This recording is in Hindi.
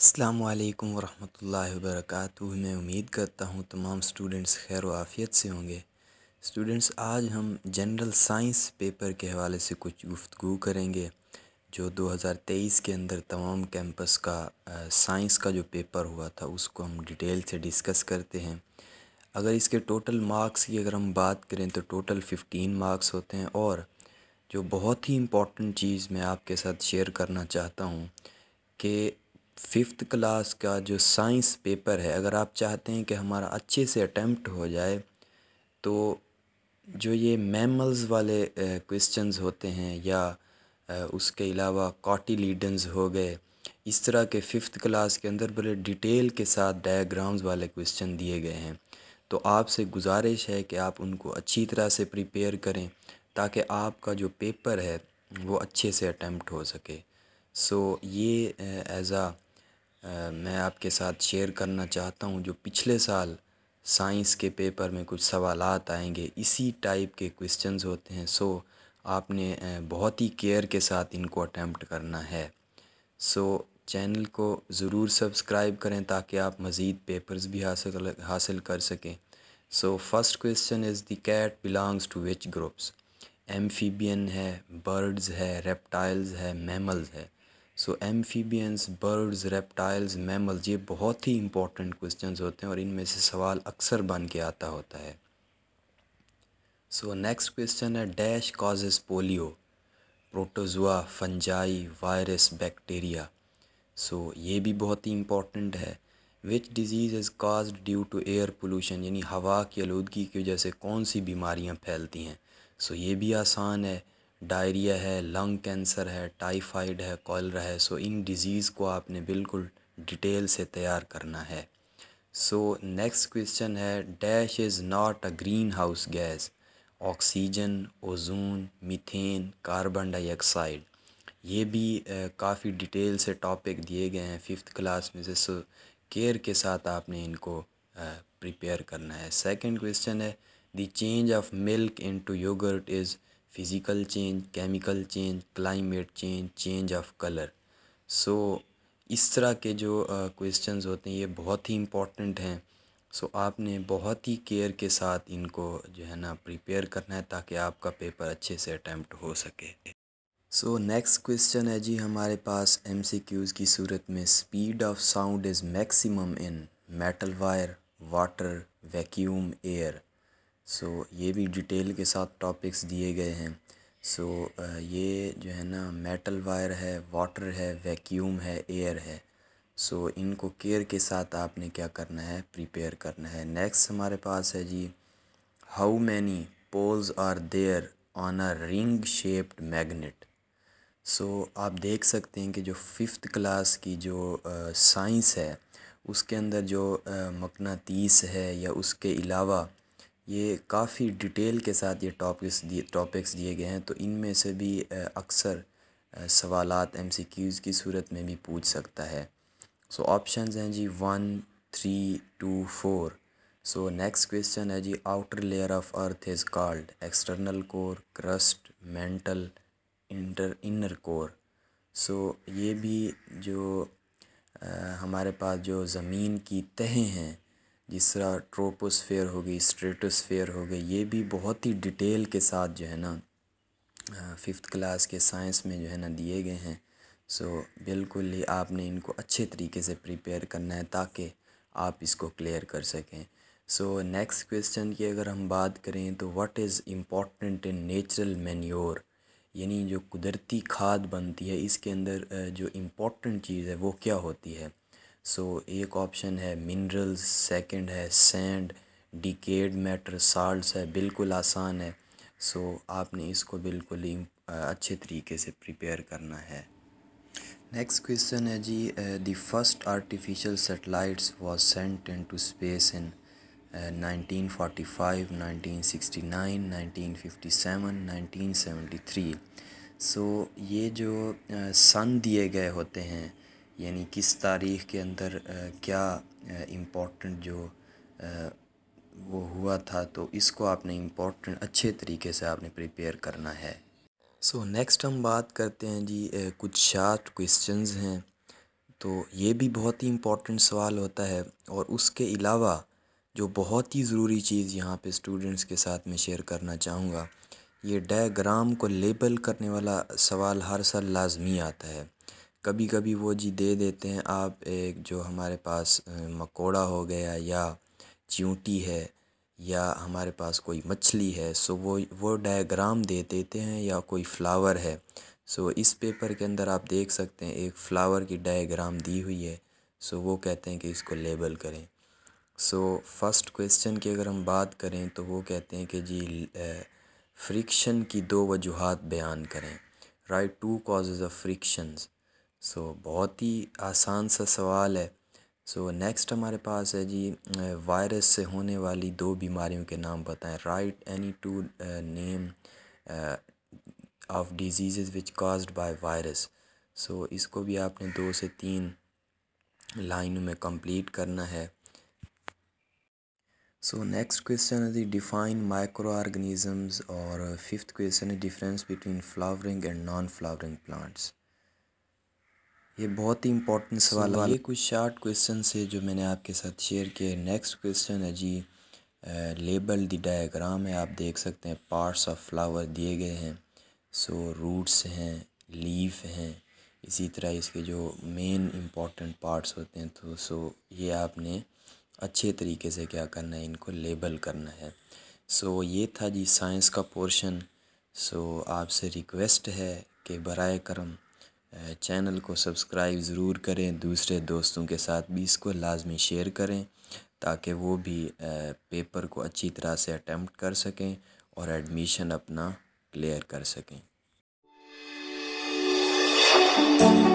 अस्सलाम वरम् वर्क मैं उम्मीद करता हूँ तमाम स्टूडेंट्स खैर आफ़ियत से होंगे स्टूडेंट्स आज हम जनरल साइंस पेपर के हवाले से कुछ गुफ्तु करेंगे जो 2023 के अंदर तमाम कैंपस का साइंस का जो पेपर हुआ था उसको हम डिटेल से डिस्कस करते हैं अगर इसके टोटल मार्क्स की अगर हम बात करें तो टोटल 15 मार्क्स होते हैं और जो बहुत ही इम्पोर्टेंट चीज़ मैं आपके साथ शेयर करना चाहता हूँ कि फिफ्थ क्लास का जो साइंस पेपर है अगर आप चाहते हैं कि हमारा अच्छे से अटैम्प्ट हो जाए तो जो ये मैमल्स वाले क्वेश्चंस होते हैं या उसके अलावा कॉटिलीडन्स हो गए इस तरह के फिफ्थ क्लास के अंदर बड़े डिटेल के साथ डायग्राम्स वाले क्वेश्चन दिए गए हैं तो आपसे गुजारिश है कि आप उनको अच्छी तरह से प्रिपेयर करें ताकि आपका जो पेपर है वो अच्छे से अटैम्प्ट हो सके सो so, ये एज़ आ मैं आपके साथ शेयर करना चाहता हूँ जो पिछले साल साइंस के पेपर में कुछ सवाल आएंगे इसी टाइप के क्वेश्चंस होते हैं सो आपने बहुत ही केयर के साथ इनको अटैम्प्ट करना है सो चैनल को ज़रूर सब्सक्राइब करें ताकि आप मज़ीद पेपर्स भी हासिल हासिल कर सकें so first question is the cat belongs to which groups amphibian है बर्ड्स है रेप्टाइल्स है मैमल्स है so amphibians birds reptiles mammals ये बहुत ही इंपॉर्टेंट क्वेश्चन होते हैं और इनमें से सवाल अक्सर बन के आता होता है सो नेक्स्ट क्वेश्चन है dash causes polio protozoa fungi virus bacteria so ये भी बहुत ही इम्पॉर्टेंट है which disease is caused due to air pollution यानी हवा की आलूदगी की वजह से कौन सी बीमारियाँ फैलती हैं सो so, ये भी आसान है डायरिया है लंग कैंसर है टाइफाइड है कॉलरा है सो इन डिज़ीज़ को आपने बिल्कुल डिटेल से तैयार करना है सो नेक्स्ट क्वेश्चन है dash is not a greenhouse gas oxygen ozone methane carbon dioxide ये भी काफ़ी डिटेल से टॉपिक दिए गए हैं फिफ्थ क्लास में से सो केयर के साथ आपने इनको प्रिपेयर करना है सेकंड क्वेश्चन है the change of milk into yogurt is physical change chemical change climate change change of colour so इस तरह के जो क्वेश्चंस uh, होते हैं ये बहुत ही इम्पॉर्टेंट हैं सो so, आपने बहुत ही केयर के साथ इनको जो है ना प्रिपेयर करना है ताकि आपका पेपर अच्छे से अटैम्प्ट हो सके सो नेक्स्ट क्वेश्चन है जी हमारे पास एम सी क्यूज़ की सूरत में speed of sound is maximum in metal wire water vacuum air so ये भी डिटेल के साथ टॉपिक्स दिए गए हैं सो ये जो है ना मेटल वायर है वाटर है वैक्यूम है एयर है सो इनको केयर के साथ आपने क्या करना है प्रिपेयर करना है नेक्स्ट हमारे पास है जी how many poles are there on a ring shaped magnet so आप देख सकते हैं कि जो फिफ्थ क्लास की जो साइंस है उसके अंदर जो मकनातीस है या उसके अलावा ये काफ़ी डिटेल के साथ ये टॉपिक्स दिए टॉपिक्स दिए गए हैं तो इनमें से भी अक्सर सी एमसीक्यूज़ की सूरत में भी पूछ सकता है सो ऑप्शन ऑप्शंस हैं जी one three two four so next question है जी outer layer of earth is called external core crust mantle inter inner core so ये भी जो आ, हमारे पास जो ज़मीन की तहें हैं जिस तरह ट्रोपोस्फेयर हो गई स्ट्रेटोसफेयर हो गई ये भी बहुत ही डिटेल के साथ जो है ना फिफ्थ क्लास के साइंस में जो है ना दिए गए हैं सो बिल्कुल ही आपने इनको अच्छे तरीके से प्रिपेयर करना है ताकि आप इसको क्लियर कर सकें सो नेक्स्ट क्वेश्चन की अगर हम बात करें तो what is important in natural manure यानी जो कुदरती खाद बनती है इसके अंदर जो इम्पोर्टेंट चीज़ है वो क्या होती है सो so, एक ऑप्शन है मिनरल्स सेकंड है सैंड डिकेड मैटर साल्ट है बिल्कुल आसान है सो so, आपने इसको बिल्कुल ही अच्छे तरीके से प्रिपेयर करना है नेक्स्ट क्वेश्चन है जी the first artificial satellites was sent into space in 1945, 1969, 1957, 1973 so so, ये जो सन दिए गए होते हैं यानी किस तारीख़ के अंदर क्या इम्पोर्टेंट जो वो हुआ था तो इसको आपने इम्पोर्टेंट अच्छे तरीके से आपने प्रिपेयर करना है सो so, नेक्स्ट हम बात करते हैं जी कुछ शार्ट क्वेश्चंस हैं तो ये भी बहुत ही इम्पोर्टेंट सवाल होता है और उसके अलावा जो बहुत ही ज़रूरी चीज़ यहाँ पे स्टूडेंट्स के साथ में शेयर करना चाहूँगा ये डायग्राम को लेबल करने वाला सवाल हर साल लाजमी आता है कभी कभी वो जी दे देते हैं आप एक जो हमारे पास मकोड़ा हो गया या चींटी है या हमारे पास कोई मछली है सो वो वो डायग्राम दे देते हैं या कोई फ्लावर है सो इस पेपर के अंदर आप देख सकते हैं एक फ़्लावर की डायग्राम दी हुई है सो वो कहते हैं कि इसको लेबल करें सो फर्स्ट क्वेश्चन की अगर हम बात करें तो वो कहते हैं कि जी फ्रिक्शन की दो वजूहत बयान करें write two causes of frictions so so, बहुत ही आसान सा सवाल है सो so, नेक्स्ट हमारे पास है जी वायरस से होने वाली दो बीमारियों के नाम बताएं write any two name of disease which caused by virus so इसको भी आपने दो से तीन लाइनों में कंप्लीट करना है सो नेक्स्ट क्वेश्चन है जी डिफाइन माइक्रो ऑर्गेनिजम्स और फिफ्थ क्वेश्चन है difference between flowering and non flowering plants ये बहुत ही इंपॉर्टेंट सवाल है ये कुछ शार्ट क्वेश्चन है जो मैंने आपके साथ शेयर किए नेक्स्ट क्वेश्चन है जी लेबल दी डायग्राम है आप देख सकते हैं पार्ट्स ऑफ फ्लावर दिए गए हैं सो रूट्स हैं लीफ हैं इसी तरह इसके जो मेन इम्पॉर्टेंट पार्ट्स होते हैं तो सो ये आपने अच्छे तरीके से क्या करना है इनको लेबल करना है सो ये था जी साइंस का पोर्शन सो आपसे रिक्वेस्ट है कि बर करम चैनल को सब्सक्राइब ज़रूर करें दूसरे दोस्तों के साथ भी इसको लाजमी शेयर करें ताकि वो भी पेपर को अच्छी तरह से अटैम्प्ट कर सकें और एडमिशन अपना क्लियर कर सकें